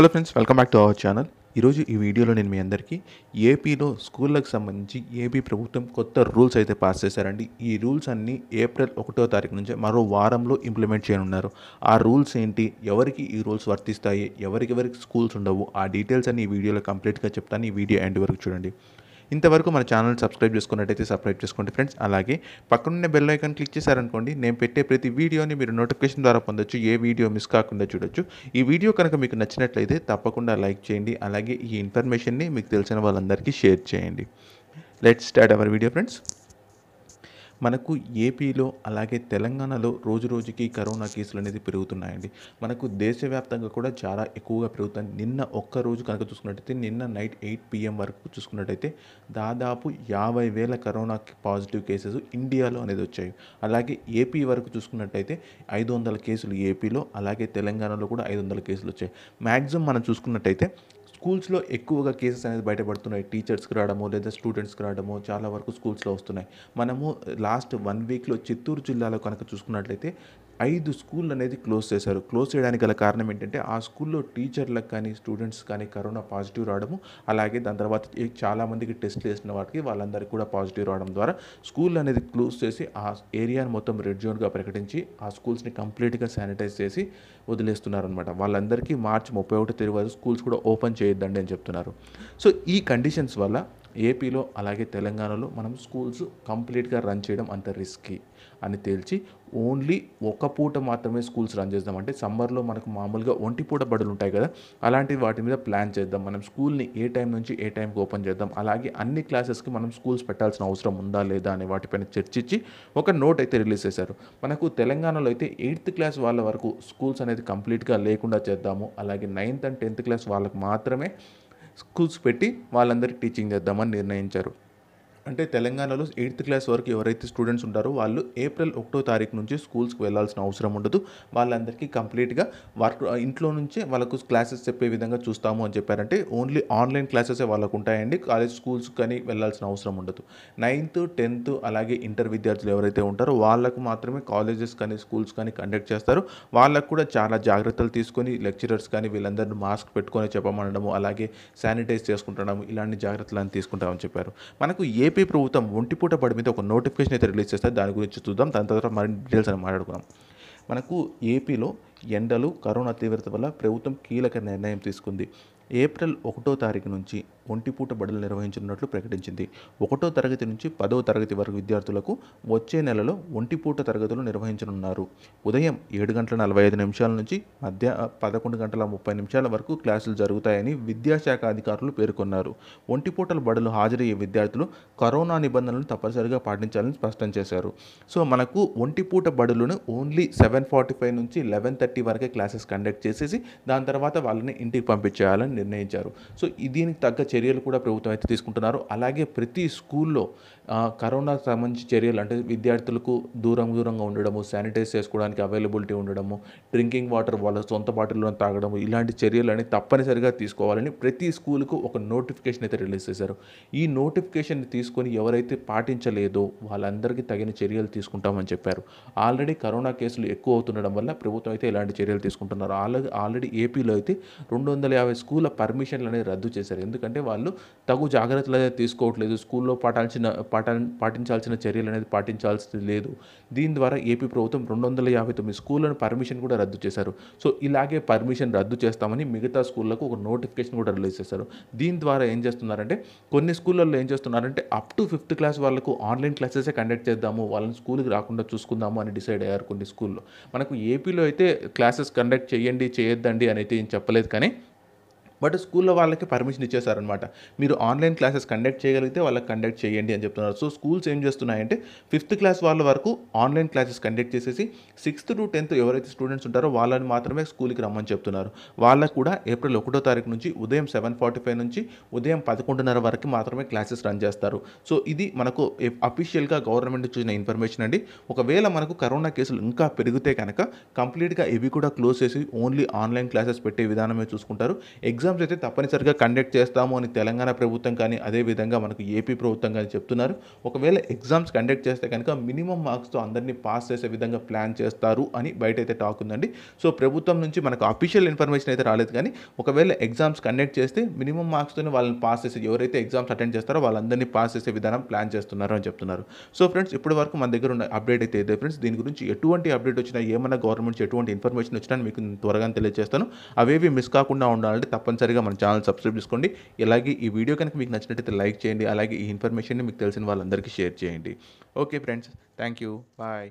hello friends welcome back to our channel ఈరోజు ఈ వీడియోలో నేను మీ అందరికీ ఏపీలో స్కూళ్ళకు సంబంధించి ఏపీ ప్రభుత్వం కొత్త రూల్స్ అయితే పాస్ చేశారండి ఈ రూల్స్ అన్నీ ఏప్రిల్ ఒకటో తారీఖు నుంచి మరో వారంలో ఇంప్లిమెంట్ చేయనున్నారు ఆ రూల్స్ ఏంటి ఎవరికి ఈ రూల్స్ వర్తిస్తాయి ఎవరికెవరికి స్కూల్స్ ఉండవు ఆ డీటెయిల్స్ అన్ని ఈ వీడియోలో కంప్లీట్గా చెప్తాను ఈ వీడియో ఎండ్ వరకు చూడండి ఇంతవరకు మన ఛానల్ సబ్స్క్రైబ్ చేసుకున్నట్టయితే సబ్స్క్రైబ్ చేసుకోండి ఫ్రెండ్స్ అలాగే పక్కనున్న బెల్ ఐకాన్ క్లిక్ చేశారనుకోండి నేను పెట్టే ప్రతి వీడియోని మీరు నోటిఫికేషన్ ద్వారా పొందొచ్చు ఏ వీడియో మిస్ కాకుండా చూడొచ్చు ఈ వీడియో కనుక మీకు నచ్చినట్లయితే తప్పకుండా లైక్ చేయండి అలాగే ఈ ఇన్ఫర్మేషన్ని మీకు తెలిసిన వాళ్ళందరికీ షేర్ చేయండి let start our video friends మనకు ఏపీలో అలాగే తెలంగాణలో రోజు రోజుకి కరోనా కేసులు అనేది పెరుగుతున్నాయండి మనకు దేశవ్యాప్తంగా కూడా చాలా ఎక్కువగా పెరుగుతుంది నిన్న ఒక్క రోజు కనుక చూసుకున్నట్టయితే నిన్న నైట్ ఎయిట్ పిఎం వరకు చూసుకున్నట్టయితే దాదాపు యాభై వేల కరోనా పాజిటివ్ కేసెస్ ఇండియాలో అనేది వచ్చాయి అలాగే ఏపీ వరకు చూసుకున్నట్టయితే ఐదు వందల కేసులు ఏపీలో అలాగే తెలంగాణలో కూడా ఐదు వందల కేసులు వచ్చాయి మ్యాక్సిమం మనం చూసుకున్నట్టయితే స్కూల్స్లో ఎక్కువగా కేసెస్ అనేది బయటపడుతున్నాయి టీచర్స్కి రావడము లేదా స్టూడెంట్స్కి రావడము చాలా వరకు స్కూల్స్లో వస్తున్నాయి మనము లాస్ట్ వన్ వీక్లో చిత్తూరు జిల్లాలో కనుక చూసుకున్నట్లయితే ఐదు స్కూల్ అనేది క్లోజ్ చేశారు క్లోజ్ చేయడానికి గల కారణం ఏంటంటే ఆ స్కూల్లో టీచర్లకు కానీ స్టూడెంట్స్ కానీ కరోనా పాజిటివ్ రావడము అలాగే దాని తర్వాత చాలామందికి టెస్ట్లు చేసిన వాటికి వాళ్ళందరికీ కూడా పాజిటివ్ రావడం ద్వారా స్కూల్ అనేది క్లోజ్ చేసి ఆ ఏరియాను మొత్తం రెడ్ జోన్గా ప్రకటించి ఆ స్కూల్స్ని కంప్లీట్గా శానిటైజ్ చేసి వదిలేస్తున్నారనమాట వాళ్ళందరికీ మార్చి ముప్పై ఒకటి తేదీ స్కూల్స్ కూడా ఓపెన్ చేయొద్దండి అని చెప్తున్నారు సో ఈ కండిషన్స్ వల్ల ఏపీలో అలాగే తెలంగాణలో మనం స్కూల్స్ కంప్లీట్గా రన్ చేయడం అంత రిస్కీ అని తేల్చి ఓన్లీ ఒక పూట మాత్రమే స్కూల్స్ రన్ చేద్దాం అంటే సమ్మర్లో మనకు మామూలుగా ఒంటి పూట బడులు ఉంటాయి కదా అలాంటి వాటి మీద ప్లాన్ చేద్దాం మనం స్కూల్ని ఏ టైం నుంచి ఏ టైంకి ఓపెన్ చేద్దాం అలాగే అన్ని క్లాసెస్కి మనం స్కూల్స్ పెట్టాల్సిన అవసరం ఉందా లేదా అనే వాటిపైన చర్చించి ఒక నోట్ అయితే రిలీజ్ చేశారు మనకు తెలంగాణలో అయితే ఎయిత్ క్లాస్ వాళ్ళ వరకు స్కూల్స్ అనేది కంప్లీట్గా లేకుండా చేద్దాము అలాగే నైన్త్ అండ్ టెన్త్ క్లాస్ వాళ్ళకు మాత్రమే స్కూల్స్ పెట్టి వాళ్ళందరికీ టీచింగ్ చేద్దామని నిర్ణయించారు అంటే తెలంగాణలో ఎయిత్ క్లాస్ వరకు ఎవరైతే స్టూడెంట్స్ ఉంటారో వాళ్ళు ఏప్రిల్ ఒకటో తారీఖు నుంచి స్కూల్స్కి వెళ్ళాల్సిన అవసరం ఉండదు వాళ్ళందరికీ కంప్లీట్గా వర్క్ ఇంట్లో నుంచే వాళ్ళకు క్లాసెస్ చెప్పే విధంగా చూస్తాము అని చెప్పారంటే ఓన్లీ ఆన్లైన్ క్లాసెస్ వాళ్ళకు ఉంటాయండి కాలేజ్ స్కూల్స్ కానీ వెళ్ళాల్సిన అవసరం ఉండదు నైన్త్ టెన్త్ అలాగే ఇంటర్ విద్యార్థులు ఎవరైతే ఉంటారో వాళ్ళకు మాత్రమే కాలేజెస్ కానీ స్కూల్స్ కానీ కండక్ట్ చేస్తారు వాళ్ళకు కూడా చాలా జాగ్రత్తలు తీసుకొని లెక్చరర్స్ కానీ వీళ్ళందరినీ మాస్క్ పెట్టుకొని చెప్పమనడము అలాగే శానిటైజ్ చేసుకుంటడం ఇలాంటి జాగ్రత్తలు అని తీసుకుంటామని చెప్పారు మనకు ఏ ఏపీ ప్రభుత్వం ఒంటిపూట బడి మీద ఒక నోటిఫికేషన్ అయితే రిలీజ్ చేస్తారు దాని గురించి చూద్దాం దాని తర్వాత మరిన్ని డీటెయిల్స్ అని మాట్లాడుకున్నాం మనకు ఏపీలో ఎండలు కరోనా తీవ్రత వల్ల ప్రభుత్వం కీలక నిర్ణయం తీసుకుంది ఏప్రిల్ ఒకటో తారీఖు నుంచి ఒంటిపూట బడులు నిర్వహించనున్నట్లు ప్రకటించింది ఒకటో తరగతి నుంచి పదో తరగతి వరకు విద్యార్థులకు వచ్చే నెలలో ఒంటిపూట తరగతులు నిర్వహించనున్నారు ఉదయం ఏడు గంటల నలభై ఐదు నిమిషాల నుంచి మధ్య పదకొండు గంటల ముప్పై నిమిషాల వరకు క్లాసులు జరుగుతాయని విద్యాశాఖ అధికారులు పేర్కొన్నారు ఒంటిపూటల బడులు హాజరయ్యే విద్యార్థులు కరోనా నిబంధనలను తప్పనిసరిగా పాటించాలని స్పష్టం చేశారు సో మనకు ఒంటిపూట బడులను ఓన్లీ సెవెన్ ఫార్టీ ఫైవ్ నుంచి లెవెన్ థర్టీ వరకే క్లాసెస్ కండక్ట్ చేసేసి దాని తర్వాత వాళ్ళని ఇంటికి పంపించేయాలని నిర్ణయించారు సో దీనికి తగ్గ చర్యలు కూడా ప్రభుత్వం అయితే తీసుకుంటున్నారు అలాగే ప్రతి స్కూల్లో కరోనాకు సంబంధించి చర్యలు అంటే విద్యార్థులకు దూరం దూరంగా ఉండడము శానిటైజ్ చేసుకోవడానికి అవైలబిలిటీ ఉండడము డ్రింకింగ్ వాటర్ వాళ్ళ సొంత బాటిల్లో తాగడము ఇలాంటి చర్యలు అనేవి తప్పనిసరిగా తీసుకోవాలని ప్రతి స్కూల్కు ఒక నోటిఫికేషన్ అయితే రిలీజ్ చేశారు ఈ నోటిఫికేషన్ తీసుకొని ఎవరైతే పాటించలేదో వాళ్ళందరికీ తగిన చర్యలు తీసుకుంటామని చెప్పారు ఆల్రెడీ కరోనా కేసులు ఎక్కువ అవుతుండడం వల్ల ప్రభుత్వం అయితే ఇలాంటి చర్యలు తీసుకుంటున్నారు ఆల్రెడీ ఆల్రెడీ ఏపీలో అయితే రెండు వందల యాభై స్కూల్ కూడా పర్మిషన్లు అనేది రద్దు చేశారు ఎందుకంటే వాళ్ళు తగు జాగ్రత్తలు అనేది తీసుకోవట్లేదు స్కూల్లో పాటాల్సిన పాట పాటించాల్సిన చర్యలు అనేది పాటించాల్సి లేదు దీని ద్వారా ఏపీ ప్రభుత్వం రెండు వందల యాభై తొమ్మిది స్కూళ్ళను పర్మిషన్ కూడా రద్దు చేశారు సో ఇలాగే పర్మిషన్ రద్దు చేస్తామని మిగతా స్కూళ్ళకు ఒక నోటిఫికేషన్ కూడా రిలీజ్ చేశారు దీని ద్వారా ఏం చేస్తున్నారంటే కొన్ని స్కూళ్ళల్లో ఏం చేస్తున్నారంటే అప్ టు ఫిఫ్త్ క్లాస్ వాళ్ళకు ఆన్లైన్ క్లాసెసే కండక్ట్ చేద్దాము వాళ్ళని స్కూల్కి రాకుండా చూసుకుందాము అని డిసైడ్ అయ్యారు కొన్ని స్కూల్లో మనకు ఏపీలో అయితే క్లాసెస్ కండక్ట్ చేయండి చేయొద్దండి అని అయితే ఏం చెప్పలేదు కానీ బట్ స్కూల్లో వాళ్ళకి పర్మిషన్ ఇచ్చేసారనమాట మీరు ఆన్లైన్ క్లాసెస్ కండక్ట్ చేయగలిగితే వాళ్ళకి కండక్ట్ చేయండి అని చెప్తున్నారు సో స్కూల్స్ ఏం చేస్తున్నాయంటే ఫిఫ్త్ క్లాస్ వాళ్ళ వరకు ఆన్లైన్ క్లాసెస్ కండక్ట్ చేసేసి సిక్స్త్ టు టెన్త్ ఎవరైతే స్టూడెంట్స్ ఉంటారో వాళ్ళని మాత్రమే స్కూల్కి రమ్మని చెప్తున్నారు వాళ్ళకు కూడా ఏప్రిల్ ఒకటో తారీఖు నుంచి ఉదయం సెవెన్ ఫార్టీ ఫైవ్ నుంచి ఉదయం పదకొండున్నర వరకు మాత్రమే క్లాసెస్ రన్ చేస్తారు సో ఇది మనకు అఫీషియల్గా గవర్నమెంట్ చూసిన ఇన్ఫర్మేషన్ అండి ఒకవేళ మనకు కరోనా కేసులు ఇంకా పెరిగితే కనుక కంప్లీట్గా ఇవి కూడా క్లోజ్ చేసి ఓన్లీ ఆన్లైన్ క్లాసెస్ పెట్టే విధానమే చూసుకుంటారు ఎగ్జామ్ ఎగ్జామ్స్ అయితే తప్పనిసరిగా కండక్ట్ చేస్తాము అని తెలంగాణ ప్రభుత్వం కానీ అదేవిధంగా మనకు ఏపీ ప్రభుత్వం కానీ చెప్తున్నారు ఒకవేళ ఎగ్జామ్స్ కండక్ట్ చేస్తే కనుక మినిమం మార్క్స్తో అందరినీ పాస్ చేసే విధంగా ప్లాన్ చేస్తారు అని బయట అయితే టాక్ ఉందండి సో ప్రభుత్వం నుంచి మనకు అఫీషియల్ ఇన్ఫర్మేషన్ అయితే రాలేదు కానీ ఒకవేళ ఎగ్జామ్స్ కండక్ట్ చేస్తే మినిమం మార్క్స్తోనే వాళ్ళని పాస్ చేసే ఎవరైతే ఎగ్జామ్స్ అటెండ్ చేస్తారో వాళ్ళందరినీ పాస్ చేసే విధానం ప్లాన్ చేస్తున్నారు అని చెప్తున్నారు సో ఫ్రెండ్స్ ఇప్పటి వరకు మన దగ్గర ఉన్న అప్డేట్ అయితే ఇదే ఫ్రెండ్స్ దీని గురించి ఎటువంటి అప్డేట్ వచ్చినా ఏమైనా గవర్నమెంట్ ఎటువంటి ఇన్ఫర్మేషన్ వచ్చినా మీకు త్వరగా తెలియజేస్తాను అవేవి మిస్ కాకుండా ఉండాలంటే తప్పని తప్పనిసరిగా మన ఛానల్ సబ్స్క్రైబ్ చేసుకోండి ఇలాగే ఈ వీడియో కనుక మీకు నచ్చినట్టయితే లైక్ చేయండి అలాగే ఈ ఇన్ఫర్మేషన్ని మీకు తెలిసిన వాళ్ళందరికీ షేర్ చేయండి okay friends thank you bye